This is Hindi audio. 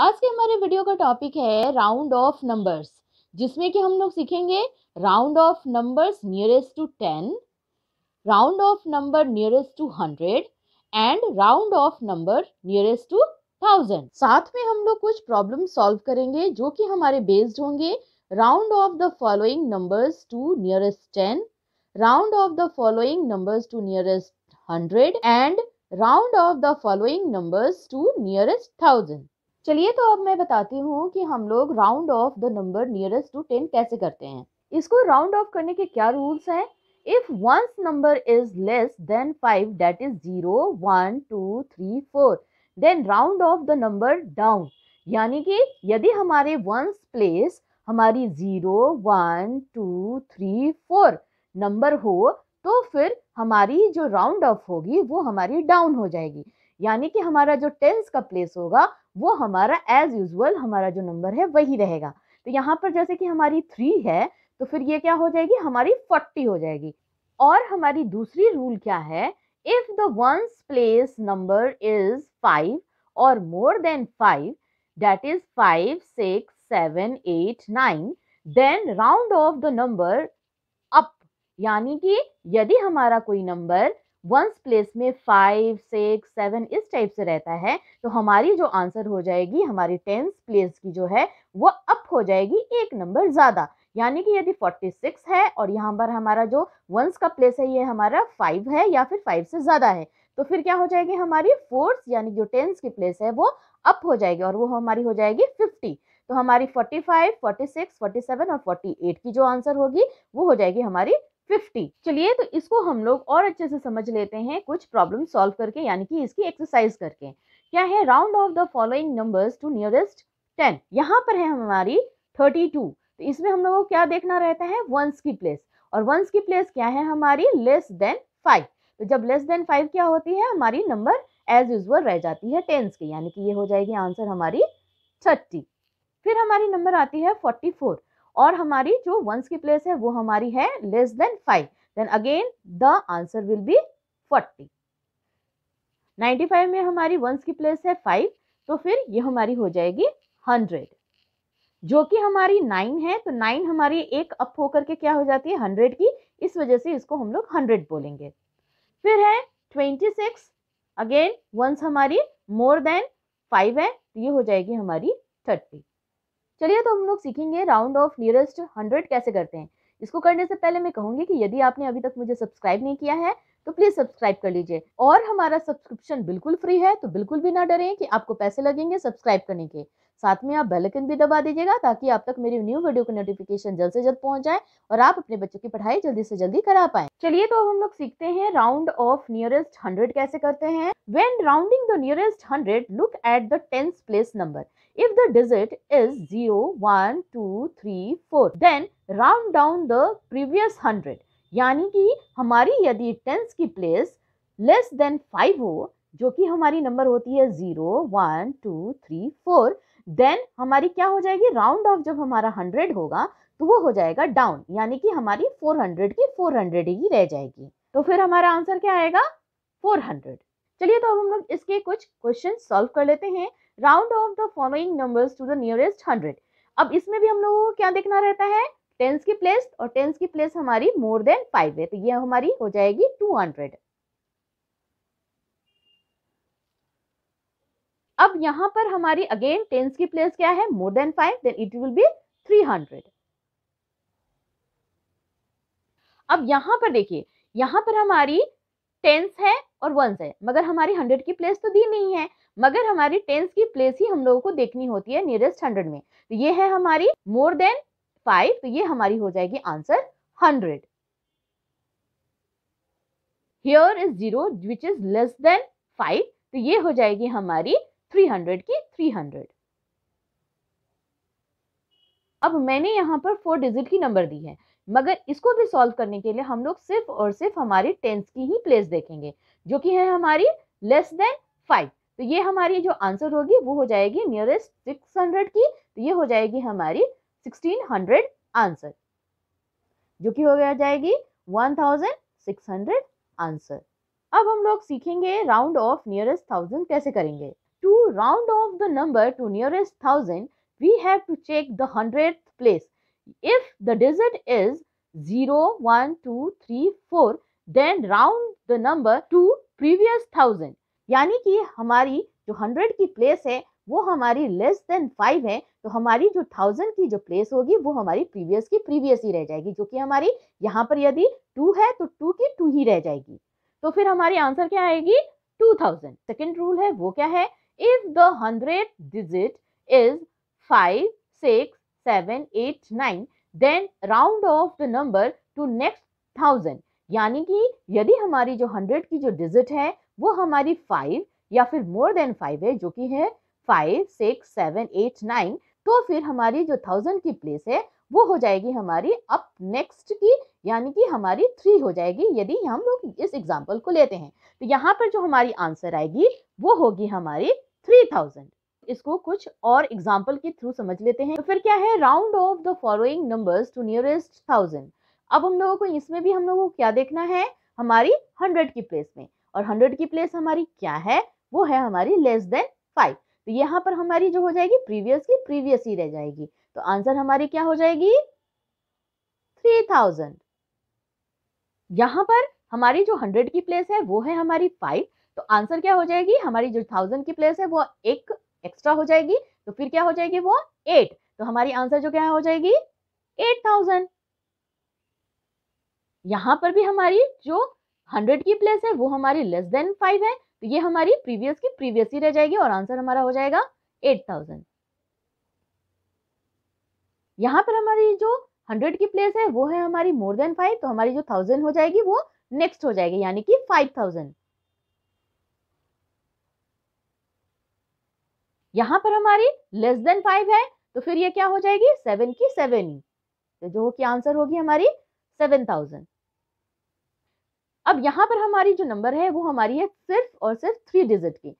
आज के हमारे वीडियो का टॉपिक है राउंड ऑफ नंबर्स जिसमें कि हम लोग सीखेंगे round off numbers nearest to ten round off number nearest to hundred and round off number nearest to thousand साथ में हम लोग कुछ प्रॉब्लम सॉल्व करेंगे जो कि हमारे बेस्ड होंगे round off the following numbers to nearest ten round off the following numbers to nearest hundred and round off the following numbers to nearest thousand चलिए तो अब मैं बताती हूँ कि हम लोग round off the number nearest to ten कैसे करते हैं इसको राउंड ऑफ करने के क्या रूल्स हैं if ones number is less than five that is zero one two three four then round off the number down यानी कि यदि हमारे वंस प्लेस हमारी zero one two three four number हो तो फिर हमारी जो राउंड ऑफ होगी वो हमारी डाउन हो जाएगी यानी कि हमारा जो टेंस का प्लेस होगा वो हमारा एज़ यूजल हमारा जो नंबर है वही रहेगा तो यहाँ पर जैसे कि हमारी थ्री है तो फिर ये क्या हो जाएगी हमारी फोर्टी हो जाएगी और हमारी दूसरी रूल क्या है if the ones place number is five और more than five that is five six seven eight nine then round off the number up यानी कि यदि हमारा कोई नंबर वंस प्लेस में फाइव सिक्स सेवन इस टाइप से रहता है तो हमारी जो आंसर हो जाएगी हमारी टेंस प्लेस की जो है वो अप हो जाएगी एक नंबर ज़्यादा यानी कि यदि फोर्टी सिक्स है और यहाँ पर हमारा जो वंस का प्लेस है ये हमारा फाइव है या फिर फाइव से ज़्यादा है तो फिर क्या हो जाएगी हमारी फोर्थ यानी जो टेंस की प्लेस है वो अप हो जाएगी और वो हमारी हो जाएगी फिफ्टी तो हमारी forty forty five six forty seven और फोर्टी एट की जो आंसर होगी वो हो जाएगी हमारी फिफ्टी चलिए तो इसको हम लोग और अच्छे से समझ लेते हैं कुछ प्रॉब्लम सॉल्व करके यानी कि इसकी एक्सरसाइज करके क्या है round off the following numbers to nearest ten यहाँ पर है हमारी थर्टी टू तो इसमें हम लोगों को क्या देखना रहता है वंस की प्लेस और वंस की प्लेस क्या है हमारी लेस देन फाइव तो जब लेस देन फाइव क्या होती है हमारी नंबर एज यूजल रह जाती है टेंस की यानी कि ये हो जाएगी आंसर हमारी थर्टी फिर हमारी नंबर आती है फोर्टी फोर और हमारी जो वंस की प्लेस है वो हमारी है less than five then again the answer will be forty ninety five में हमारी वंस की प्लेस है फाइव तो फिर ये हमारी हो जाएगी हंड्रेड जो कि हमारी नाइन है तो नाइन हमारी एक अप होकर के क्या हो जाती है हंड्रेड की इस वजह से इसको हम लोग हंड्रेड बोलेंगे फिर है ट्वेंटी सिक्स अगेन वंस हमारी मोर देन फाइव है तो ये हो जाएगी हमारी थर्टी चलिए तो हम लोग सीखेंगे राउंड ऑफ नियरेस्ट हंड्रेड कैसे करते हैं इसको करने से पहले मैं कहूँगी कि यदि आपने अभी तक मुझे सब्सक्राइब नहीं किया है तो प्लीज सब्सक्राइब कर लीजिए और हमारा सब्सक्रिप्शन बिल्कुल फ्री है तो बिल्कुल भी ना डरें कि आपको पैसे लगेंगे सब्सक्राइब करने के साथ में आप बेलकन भी दबा दीजिएगा ताकि आप तक मेरी न्यू वीडियो की नोटिफिकेशन जल्द से जल्द पहुंच जाए और आप अपने बच्चों की पढ़ाई जल्दी से जल्दी करा पाए चलिए तो अब हम लोग सीखते हैं राउंड ऑफ नियरेस्ट हंड्रेड कैसे करते हैं when rounding the nearest hundred look at the tens place number If the digit is 0, 1, 2, 3, 4, then round down the previous 100. यानी कि हमारी यदि टेंस की प्लेस लेस देन फाइव हो जो कि हमारी नंबर होती है zero one two three four then हमारी क्या हो जाएगी राउंड ऑफ जब हमारा हंड्रेड होगा तो वो हो जाएगा डाउन यानी कि हमारी फोर हंड्रेड की फोर हंड्रेड ही रह जाएगी तो फिर हमारा आंसर क्या आएगा फोर हंड्रेड चलिए तो अब हम लोग इसके कुछ क्वेश्चन सॉल्व कर लेते हैं round off the following numbers to the nearest hundred अब इसमें भी हम लोगों को क्या देखना रहता है टेंस की प्लेस और टेंस की प्लेस हमारी मोर देन फाइव है तो ये हमारी हो जाएगी टू हंड्रेड अब यहां पर हमारी अगेन टेंस की प्लेस क्या है more than five then it will be three hundred अब यहां पर देखिए यहां पर हमारी टेंस है और वंस है मगर हमारी हंड्रेड की प्लेस तो दी नहीं है मगर हमारी टेंस की प्लेस ही हम लोगों को देखनी होती है नियरेस्ट हंड्रेड में तो ये है हमारी मोर देन फाइव तो ये हमारी हो जाएगी answer hundred here is zero which is less than five तो ये हो जाएगी हमारी थ्री हंड्रेड की थ्री हंड्रेड अब मैंने यहाँ पर फोर डिजिट की नंबर दी है मगर इसको भी सॉल्व करने के लिए हम लोग सिर्फ और सिर्फ हमारी टेंस की ही प्लेस देखेंगे जो कि है हमारी लेस देन फाइव तो ये हमारी जो आंसर होगी वो हो जाएगी नियरेस्ट सिक्स हंड्रेड की तो ये हो जाएगी हमारी सिक्सटीन हंड्रेड आंसर जो कि हो गया जाएगी one thousand six hundred answer अब हम लोग सीखेंगे राउंड ऑफ नियरेस्ट थाउजेंड कैसे करेंगे to round off the number to nearest thousand we have to check the hundred place if the digit is zero one two three four then round the number to previous thousand यानी कि हमारी जो हंड्रेड की प्लेस है वो हमारी लेस देन फाइव है तो हमारी जो थाउजेंड की जो प्लेस होगी वो हमारी प्रीवियस की प्रीवियस ही रह जाएगी जो कि हमारी यहाँ पर यदि टू है तो टू की टू ही रह जाएगी तो फिर हमारी आंसर क्या आएगी टू थाउजेंड सेकेंड रूल है वो क्या है if the hundred digit is five six seven eight nine then round off the number to next thousand यानी कि यदि हमारी जो हंड्रेड की जो डिजिट है वो हमारी फाइव या फिर मोर देन फाइव है जो कि है five six seven eight nine तो फिर हमारी जो थाउजेंड की प्लेस है वो हो जाएगी हमारी अप नेक्स्ट की यानी कि हमारी थ्री हो जाएगी यदि हम लोग इस एग्जाम्पल को लेते हैं तो यहाँ पर जो हमारी आंसर आएगी वो होगी हमारी थ्री थाउजेंड इसको कुछ और एग्जाम्पल के थ्रू समझ लेते हैं तो फिर क्या है round off the following numbers to nearest thousand अब हम लोगों को इसमें भी हम लोगों को क्या देखना है हमारी हंड्रेड की प्लेस में और हंड्रेड की प्लेस हमारी क्या है वो है हमारी लेस देन फाइव तो यहाँ पर हमारी जो हो जाएगी प्रीवियस की प्रीवियस ही रह जाएगी तो आंसर हमारी क्या हो जाएगी थ्री थाउजेंड यहाँ पर हमारी जो हंड्रेड की प्लेस है वो है हमारी फाइव तो आंसर क्या हो जाएगी हमारी जो थाउजेंड की प्लेस है वो एक एक्स्ट्रा हो जाएगी तो फिर क्या हो जाएगी वो एट तो हमारी आंसर जो क्या हो जाएगी एट थाउजेंड यहाँ पर भी हमारी जो हंड्रेड की प्लेस है वो हमारी लेस देन फाइव है तो ये हमारी प्रीवियस की प्रीवियस ही रह जाएगी और आंसर हमारा हो जाएगा एट थाउजेंड यहाँ पर हमारी जो हंड्रेड की प्लेस है वो है हमारी मोर देन फाइव तो हमारी जो थाउजेंड हो जाएगी वो नेक्स्ट हो जाएगी यानी कि फाइव थाउजेंड यहां पर हमारी लेस देन फाइव है तो फिर ये क्या हो जाएगी सेवन की सेवन ही तो जो कि आंसर होगी हमारी सेवन थाउजेंड अब यहाँ पर हमारी जो नंबर है वो हमारी है सिर्फ और सिर्फ थ्री डिजिट की